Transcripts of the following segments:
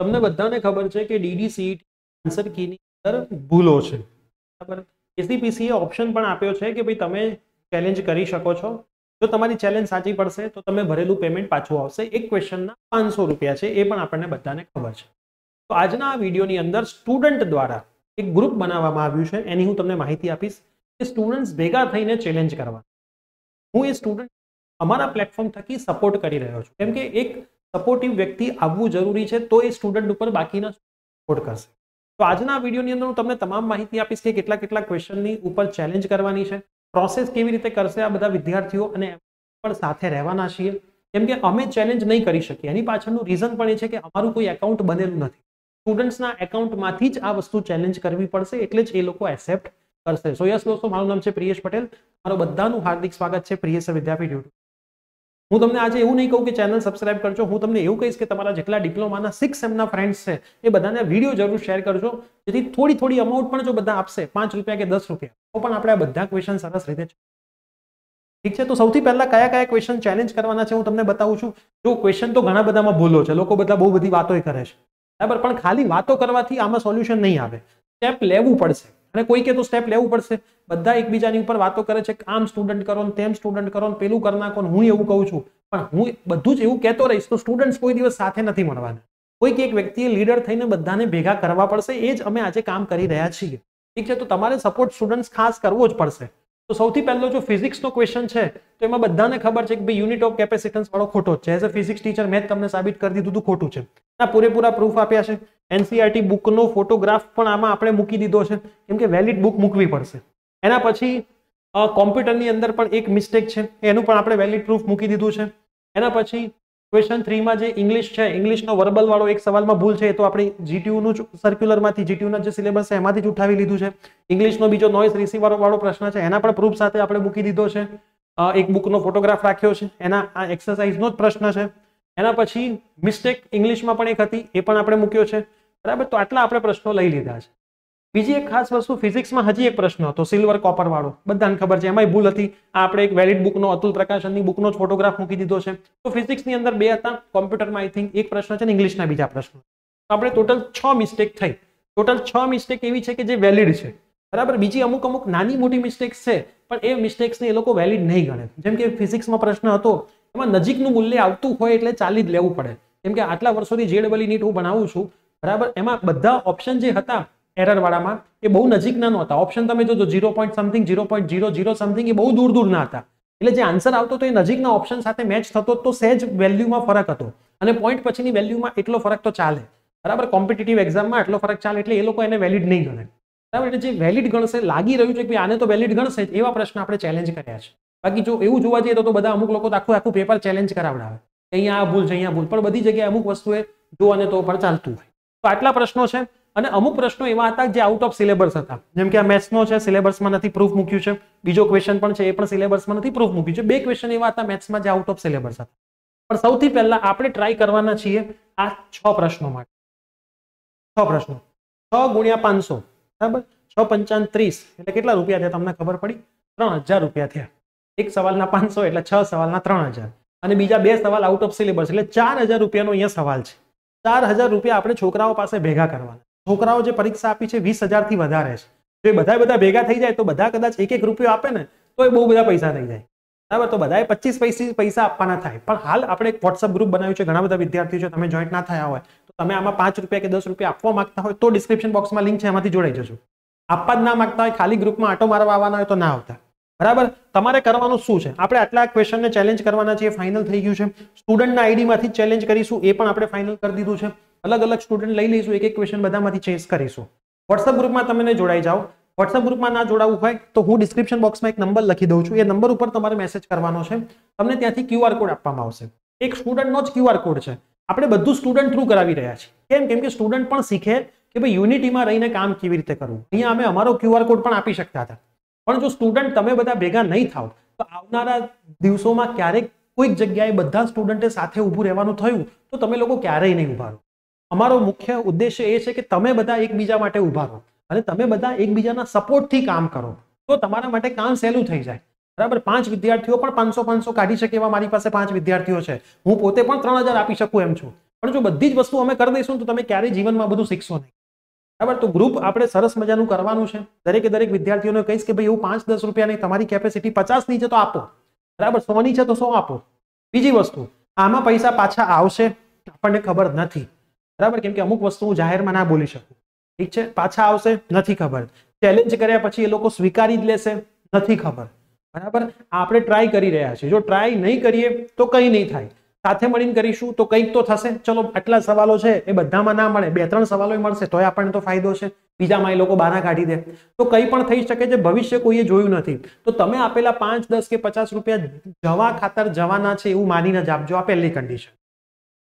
તમને બધાને ખબર છે કે ડીડીસીઈટી આન્સર કીની અંદર ભૂલો છે બરાબર એસીપીસીએ ઓપ્શન e પણ આપ્યો છે કે ભાઈ તમે ચેલેન્જ કરી શકો છો જો તમારી ચેલેન્જ સાચી પડશે તો તમે ભરેલું પેમેન્ટ પાછું આવશે એક ક્વેશ્ચનના પાંચસો રૂપિયા છે એ પણ આપણને બધાને ખબર છે તો આજના આ વિડીયોની અંદર સ્ટુડન્ટ દ્વારા એક ગ્રુપ બનાવવામાં આવ્યું છે એની હું તમને માહિતી આપીશ કે સ્ટુડન્ટ્સ ભેગા થઈને ચેલેન્જ કરવા હું એ સ્ટુડન્ટ અમારા પ્લેટફોર્મ થકી સપોર્ટ કરી રહ્યો છું કેમ કે એક સપોર્ટિવ વ્યક્તિ આવવું જરૂરી છે તો એ સ્ટુડન્ટ ઉપર બાકીના સપોર્ટ કરશે તો આજના વિડીયોની અંદર હું તમને તમામ માહિતી આપીશ કે કેટલા કેટલા ક્વેશ્ચનની ઉપર ચેલેન્જ કરવાની છે પ્રોસેસ કેવી રીતે કરશે આ બધા વિદ્યાર્થીઓ અને પણ સાથે રહેવાના છીએ કેમ કે અમે ચેલેન્જ નહીં કરી શકીએ એની પાછળનું રીઝન પણ એ છે કે અમારું કોઈ એકાઉન્ટ બનેલું નથી સ્ટુડન્ટ્સના એકાઉન્ટમાંથી જ આ વસ્તુ ચેલેન્જ કરવી પડશે એટલે જ એ લોકો એક્સેપ્ટ કરશે સો યસ દોસ્તો મારું નામ છે પ્રિયેશ પટેલ મારો બધાનું હાર્દિક સ્વાગત છે પ્રિયેશ વિદ્યાપીઠ યુટ્યુબ હું તમને આજે એવું નહીં કહું કે ચેનલ સબસ્ક્રાઇબ કરજો હું તમને એવું કહીશ કે તમારા જેટલા ડિપ્લોમાના સિક્સ એમના ફ્રેન્ડ્સ છે એ બધાને વિડીયો જરૂર શેર કરજો જેથી થોડી થોડી અમાઉન્ટ પણ જો બધા આપશે પાંચ રૂપિયા કે દસ રૂપિયા તો પણ આપણે આ બધા ક્વેશ્ચન સરસ રીતે ઠીક છે તો સૌથી પહેલા કયા કયા ક્વેશ્ચન ચેલેન્જ કરવાના છે હું તમને બતાવું છું જો ક્વેશ્ચન તો ઘણા બધામાં ભૂલો છે લોકો બધા બહુ બધી વાતો કરે છે બરાબર પણ ખાલી વાતો કરવાથી આમાં સોલ્યુશન નહીં આવે સ્ટેપ લેવું પડશે અને કોઈકે તો સ્ટેપ લેવું પડશે બધા એકબીજાની ઉપર વાતો કરે છે કે આમ સ્ટુડન્ટ કરો તેમ સ્ટુડન્ટ કરો પેલું કરી નાખો હું એવું કહું છું પણ હું બધું જ એવું કહેતો રહીશ તો સ્ટુડન્ટ્સ કોઈ દિવસ સાથે નથી મળવાના કોઈક એક વ્યક્તિએ લીડર થઈને બધાને ભેગા કરવા પડશે એ જ અમે આજે કામ કરી રહ્યા છીએ ઠીક છે તો તમારે સપોર્ટ સ્ટુડન્ટ્સ ખાસ કરવો જ પડશે તો સૌથી પહેલો જો ફિઝિક્સનો ક્વેશ્ચન છે તો એમાં બધાને ખબર છે કે ભાઈ યુનિટ ઓફ કેપેસિટન્સ વાળો ખોટો છે એઝ અ ફિઝિક્સ ટીચર મેં તમને સાબિત કરી દીધું હતું ખોટું છે આ પૂરેપૂરા પ્રૂફ આપ્યા છે એનસીઆરટી બુકનો ફોટોગ્રાફ પણ આમાં આપણે મૂકી દીધો છે કેમ કે વેલિડ બુક મૂકવી પડશે એના પછી કોમ્પ્યુટરની અંદર પણ એક મિસ્ટેક છે એનું પણ આપણે વેલિડ પ્રૂફ મૂકી દીધું છે એના પછી ક્વેશ્ચન થ્રીમાં જે ઇંગ્લિશ છે ઇંગ્લિશનો વર્બલ વાળો એક સવાલમાં ભૂલ છે તો આપણે જીટીયુનું સર્ક્યુલરમાંથી જીટીયુના જે સિલેબસ છે એમાંથી જ ઉઠાવી લીધું છે ઇંગ્લિશનો બીજો નોઇસ રિસીવર વાળો પ્રશ્ન છે એના પણ પ્રૂફ સાથે આપણે મૂકી દીધો છે એક બુકનો ફોટોગ્રાફ રાખ્યો છે એના આ એક્સરસાઇઝનો જ પ્રશ્ન છે એના પછી મિસ્ટેક ઇંગ્લિશમાં પણ એક હતી એ પણ આપણે મૂક્યો છે બરાબર તો આટલા આપણે પ્રશ્નો લઈ લીધા છે બીજી એક ખાસ વસ્તુ ફિઝિક્સમાં હજી એક પ્રશ્ન હતો સિલ્વર કોપર વાળો બધાને ખબર છે એમાંય ભૂલ હતી આપણે એક વેલિડ બુકનો અતુલ પ્રકાશનની બુકનો ફોટોગ્રાફ મૂકી દીધો છે તો ફિઝિક્સની અંદર બે હતા કોમ્પ્યુટરમાં આઈ થિંક એક પ્રશ્ન છે ને ઇંગ્લિશના બીજા પ્રશ્ન આપણે ટોટલ છ મિસ્ટેક થઈ ટોટલ છ મિસ્ટેક એવી છે કે જે વેલિડ છે બરાબર બીજી અમુક અમુક નાની મોટી મિસ્ટેક્સ છે પણ એ મિસ્ટેક્સને એ લોકો વેલિડ નહીં ગણે જેમ કે ફિઝિક્સમાં પ્રશ્ન હતો એમાં નજીકનું મૂલ્ય આવતું હોય એટલે ચાલી જ લેવું પડે જેમ કે આટલા વર્ષોથી જેડબલી નીટ હું બનાવું છું બરાબર એમાં બધા ઓપ્શન જે હતા એરરવાળામાં એ બહુ નજીકના નહોતા ઓપ્શન તમે જોજો zero point something zero point zero zero something એ બહુ દૂર દૂરના હતા એટલે જે આન્સર આવતો તો એ નજીકના ઓપ્શન સાથે મેચ થતો તો સેજ વેલ્યુમાં ફરક હતો અને પોઈન્ટ પછીની વેલ્યુમાં એટલો ફરક તો ચાલે બરાબર કોમ્પિટિટિવ એક્ઝામમાં એટલો ફરક ચાલે એટલે એ લોકો એને વેલિડ નહીં ગણે બરાબર એટલે જે વેલિડ ગણશે લાગી રહ્યું છે કે આને તો વેલિડ ગણશે એવા પ્રશ્ન આપણે ચેલેન્જ કર્યા છે બાકી જો એવું જોવા જઈએ તો બધા અમુક લોકો આખું આખું પેપર ચેલેન્જ કરાવડાવે અહીંયા આ ભૂલ છે અહીંયા ભૂલ પણ બધી જગ્યાએ અમુક વસ્તુએ જો અને તો પણ ચાલતું હોય તો આટલા પ્રશ્નો છે અને અમુક પ્રશ્નો એવા હતા જે આઉટ ઓફ સિલેબસ હતા જેમ કે આ મેથ્સનો છે સિલેબસમાં નથી પ્રૂફ મૂક્યું છે બીજો ક્વેશ્ચન પણ છે એ પણ સિલેબસમાં નથી પ્રૂફ મૂક્યું છે બે ક્વેશ્ચન એવા હતા મેથ્સમાં જે આઉટ ઓફ સિલેબસ હતા પણ સૌથી પહેલા આપણે ટ્રાય કરવાના છીએ આ છ પ્રશ્નો માટે છ પ્રશ્નો છ ગુણ્યા પાંચસો બરાબર છ પંચાવન ત્રીસ એટલે કેટલા રૂપિયા થયા તમને ખબર પડી ત્રણ હજાર રૂપિયા થયા એક સવાલના પાંચસો એટલે છ સવાલના ત્રણ હજાર અને બીજા બે સવાલ આઉટ ઓફ સિલેબસ એટલે ચાર હજાર રૂપિયાનો અહીંયા સવાલ છે ચાર હજાર રૂપિયા આપણે છોકરાઓ પાસે ભેગા કરવાના છોકરાઓ જે પરીક્ષા આપી છે વીસ હજારથી વધારે છે જો એ બધા બધા ભેગા થઈ જાય તો બધા કદાચ એક એક રૂપિયો આપે ને તો એ બહુ બધા પૈસા થઈ જાય બરાબર તો બધાએ પચીસ પૈસી પૈસા આપવાના થાય પણ હાલ આપણે એક વોટ્સઅપ ગ્રુપ બનાવ્યું છે ઘણા બધા વિદ્યાર્થીઓ છે તમે જોઈન્ટ ના થયા હોય તો તમે આમાં પાંચ રૂપિયા કે દસ રૂપિયા આપવા માંગતા હોય તો ડિસ્ક્રિપ્શન બોક્સમાં લિંક છે એમાંથી જોડાઈ જજો આપવા જ ના માંગતા હોય ખાલી ગ્રુપમાં આટો મારવા આવવાના હોય તો ના આવતા બરાબર તમારે કરવાનું શું છે આપણે આટલા ક્વેશ્ચનને ચેલેન્જ કરવાના છે એ ફાઇનલ થઈ ગયું છે સ્ટુડન્ટના આઈડીમાંથી ચેલેન્જ કરીશું એ પણ આપણે ફાઇનલ કરી દીધું છે અલગ અલગ સ્ટુડન્ટ લઈ લઈશું એક એક ક્વેશ્ચન બધામાંથી ચેસ કરીશું વોટ્સઅપ ગ્રુપમાં તમે જોડાઈ જાઓ વોટ્સઅપ ગ્રુપમાં ના જોડાવું હોય તો હું ડિસ્ક્રિપ્શન બોક્સમાં એક નંબર લખી દઉં છું એ નંબર ઉપર તમારે મેસેજ કરવાનો છે તમને ત્યાંથી ક્યુઆર કોડ આપવામાં આવશે એક સ્ટુડન્ટનો જ ક્યુઆર કોડ છે આપણે બધું સ્ટુડન્ટ થ્રુ કરાવી રહ્યા છીએ કેમ કેમ કે સ્ટુડન્ટ પણ શીખે કે ભાઈ યુનિટીમાં રહીને કામ કેવી રીતે કરવું અહીંયા અમે અમારો ક્યુઆર કોડ પણ આપી શકતા હતા પણ જો સ્ટુડન્ટ તમે બધા ભેગા નહીં થાવ તો આવનારા દિવસોમાં ક્યારેક કોઈક જગ્યાએ બધા સ્ટુડન્ટે સાથે ઊભું રહેવાનું થયું તો તમે લોકો ક્યારેય નહીં ઉભા રહો અમારો મુખ્ય ઉદ્દેશ્ય એ છે કે તમે બધા એકબીજા માટે ઉભા રહો અને તમે બધા એકબીજાના સપોર્ટથી કામ કરો તો તમારા માટે કામ સહેલું થઈ જાય બરાબર પાંચ વિદ્યાર્થીઓ પણ પાંચસો પાંચસો કાઢી શકે એવા મારી પાસે પાંચ વિદ્યાર્થીઓ છે હું પોતે પણ ત્રણ આપી શકું એમ છું પણ જો બધી જ વસ્તુ અમે કરી દઈશું તો તમે ક્યારેય જીવનમાં બધું શીખશો નહીં બરાબર તો ગ્રુપ આપણે સરસ મજાનું કરવાનું છે દરેકે દરેક વિદ્યાર્થીઓને કહીશ કે ભાઈ એવું પાંચ દસ રૂપિયાની તમારી કેપેસિટી પચાસની છે તો આપો બરાબર સોની છે તો સો આપો બીજી વસ્તુ આમાં પૈસા પાછા આવશે આપણને ખબર નથી બરાબર કેમ કે અમુક વસ્તુ હું જાહેરમાં ના બોલી શકું ઠીક છે પાછા આવશે નથી ખબર ચેલેન્જ કર્યા પછી એ લોકો સ્વીકારી જ લેશે નથી ખબર બરાબર આપણે ટ્રાય કરી રહ્યા છીએ જો ટ્રાય નહીં કરીએ તો કંઈ નહીં થાય સાથે મળીને કરીશું તો કંઈક તો થશે ચલો આટલા સવાલો છે એ બધામાં ના મળે બે ત્રણ સવાલો મળશે તોય આપણને તો ફાયદો છે બીજામાં એ લોકો બાના કાઢી દે તો કંઈ પણ થઈ શકે છે ભવિષ્ય કોઈએ જોયું નથી તો તમે આપેલા પાંચ દસ કે પચાસ રૂપિયા જવા ખાતર જવાના છે એવું માનીને જ આપજો આ પહેલી કન્ડિશન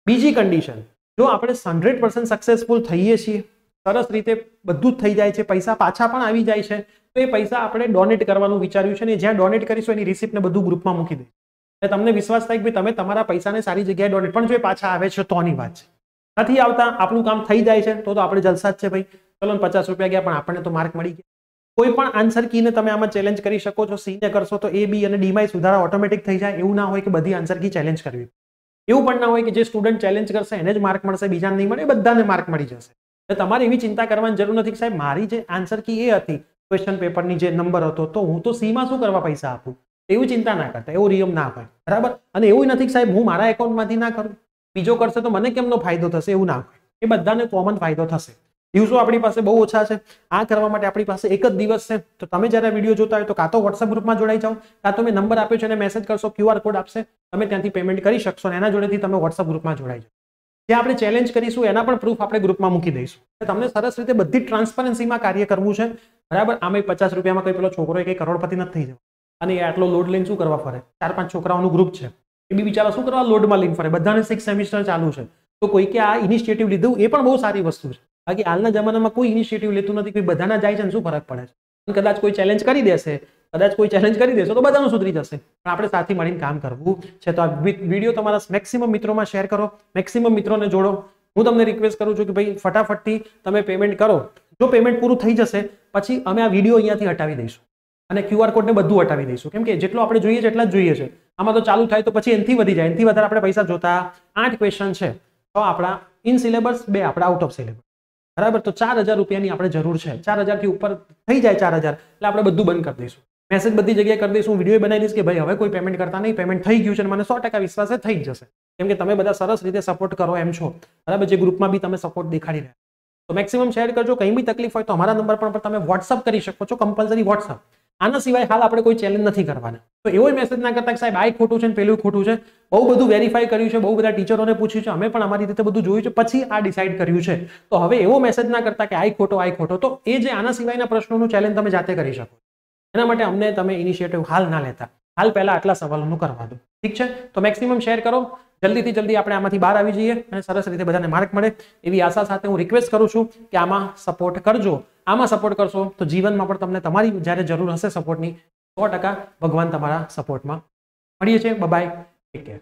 બીજી કન્ડિશન જો આપણે હંડ્રેડ પર્સન્ટ સક્સેસફુલ થઈએ છીએ સરસ રીતે બધું જ થઈ જાય છે પૈસા પાછા પણ આવી જાય છે તો એ પૈસા આપણે ડોનેટ કરવાનું વિચાર્યું છે ને જ્યાં ડોનેટ કરીશું એની રિસિપ્ટને બધું ગ્રુપમાં મૂકી દઈશું એટલે તમને વિશ્વાસ થાય કે તમે તમારા પૈસાને સારી જગ્યાએ ડોનેટ પણ જો એ પાછા આવે છે તોની વાત છે નથી આવતા આપણું કામ થઈ જાય છે તો તો આપણે જલસા જ છે ભાઈ ચલો પચાસ રૂપિયા ગયા પણ આપણને તો માર્ક મળી ગયા કોઈ પણ આન્સર કીને તમે આમાં ચેલેન્જ કરી શકો છો સીને કરશો તો એ બી અને ડીમાં સુધારા ઓટોમેટિક થઈ જાય એવું ના હોય કે બધી આન્સર કી ચેલેન્જ કરવી એવું પણ ના હોય કે જે સ્ટુડન્ટ ચેલેન્જ કરશે એને જ માર્ક મળશે બીજા નહીં મળે બધાને માર્ક મળી જશે એટલે તમારે એવી ચિંતા કરવાની જરૂર નથી કે સાહેબ મારી જે આન્સર કી એ હતી ક્વેશ્ચન પેપરની જે નંબર હતો તો હું તો સીમાં શું કરવા પૈસા આપું એવું ચિંતા ના કરતા એવો નિયમ ના હોય બરાબર અને એવું નથી કે સાહેબ હું મારા એકાઉન્ટમાંથી ના કરું બીજો કરશે તો મને કેમનો ફાયદો થશે એવું ના હોય એ બધાને કોમન ફાયદો થશે યુઝો આપણી પાસે બહુ ઓછા છે આ કરવા માટે આપણી પાસે એક જ દિવસ છે તો તમે જ્યારે વિડીયો જોતા હોય તો કાં તો વોટ્સઅપ ગ્રુપમાં જોડાઈ જાઓ કાં તો મેં નંબર આપ્યો છે અને મેસેજ કરશો ક્યુઆર કોડ આપશે તમે ત્યાંથી પેમેન્ટ કરી શકશો અને એના જોડેથી તમે વોટ્સઅપ ગ્રુપમાં જોડાઈ જાઓ જે આપણે ચેલેન્જ કરીશું એના પણ પ્રૂફ આપણે ગ્રુપમાં મૂકી દઈશું તમને સરસ રીતે બધી ટ્રાન્સપરન્સીમાં કાર્ય કરવું છે બરાબર આમે પચાસ રૂપિયામાં કંઈ પેલો છોકરો કંઈ કરોડપતિ નથી થઈ જવા અને એ આટલો લોડ લઈને શું કરવા ફરે ચાર પાંચ છોકરાઓનું ગ્રુપ છે એ બી બિચારા શું કરવા લોડમાં લઈને ફરે બધાને સિક્સ સેમિસ્ટર ચાલુ છે તો કોઈકે આ ઇનિશિયેટિવ લીધું એ પણ બહુ સારી વસ્તુ છે બાકી હાલના જમાનામાં કોઈ ઇનિશિયેટિવ લેતું નથી કોઈ બધાના જાય છે ને શું ફરક પડે છે કદાચ કોઈ ચેલેન્જ કરી દેશે કદાચ કોઈ ચેલેન્જ કરી દેશો તો બધાનું સુધરી જશે પણ આપણે સાથે મળીને કામ કરવું છે તો આ વિડીયો તમારા મેક્સિમમ મિત્રોમાં શેર કરો મેક્સિમમ મિત્રોને જોડો હું તમને રિક્વેસ્ટ કરું છું કે ભાઈ ફટાફટથી તમે પેમેન્ટ કરો જો પેમેન્ટ પૂરું થઈ જશે પછી અમે આ વિડીયો અહીંયાથી હટાવી દઈશું અને ક્યુઆર કોડને બધું હટાવી દઈશું કેમ કે જેટલું આપણે જોઈએ છે એટલા જ જોઈએ છે આમાં તો ચાલુ થાય તો પછી એનથી વધી જાય એનથી વધારે આપણે પૈસા જોતા આઠ ક્વેશ્ચન છે તો આપણા ઇન સિલેબસ બે આપણા આઉટ ઓફ સિલેબસ બરાબર તો ચાર હજાર રૂપિયાની આપણે જરૂર છે ચાર હજારથી ઉપર થઈ જાય ચાર હજાર એટલે આપણે બધું બંધ કરી દઈશું મેસેજ બધી જગ્યાએ કરી દઈશું વિડીયો બનાવી દઈશ કે ભાઈ હવે કોઈ પેમેન્ટ કરતા નહીં પેમેન્ટ થઈ ગયું છે અને મને સો ટકા વિશ્વાસે થઈ જશે કેમ કે તમે બધા સરસ રીતે સપોર્ટ કરો એમ છો બરાબર જે ગ્રુપમાં બી તમે સપોર્ટ દેખાડી રહ્યા તો મેક્સિમમ શેર કરજો કંઈ બી તકલીફ હોય તો અમારા નંબર પર તમે વોટ્સઅપ કરી શકો છો કમ્પલસરી વોટ્સઅપ આના સિવાય હાલ આપણે કોઈ ચેલેન્જ નથી કરવાના તો એવો મેસેજ ના કરતા કે સાહેબ આ ખોટું છે ને પેલું ખોટું છે બહુ બધું વેરીફાઈ કર્યું છે બહુ બધા ટીચરોને પૂછ્યું છે અમે પણ અમારી રીતે બધું જોયું છે પછી આ ડિસાઇડ કર્યું છે તો હવે એવો મેસેજ ના કરતા કે આ ખોટો આ ખોટો તો એ જે આના સિવાયના પ્રશ્નોનું ચેલેન્જ તમે જાતે કરી શકો એના માટે અમને તમે ઇનિશિયેટિવ હાલ ના લેતા હાલ પહેલા આટલા સવાલોનું કરવા દો ઠીક છે તો મેક્સિમમ શેર કરો જલ્દીથી જલ્દી આપણે આમાંથી બહાર આવી જઈએ અને સરસ રીતે બધાને માર્ક મળે એવી આશા સાથે હું રિક્વેસ્ટ કરું છું કે આમાં સપોર્ટ કરજો આમાં સપોર્ટ કરશો તો જીવનમાં પણ તમને તમારી જ્યારે જરૂર હશે સપોર્ટની સો ભગવાન તમારા સપોર્ટમાં મળીએ છીએ બબાય ટેક કેર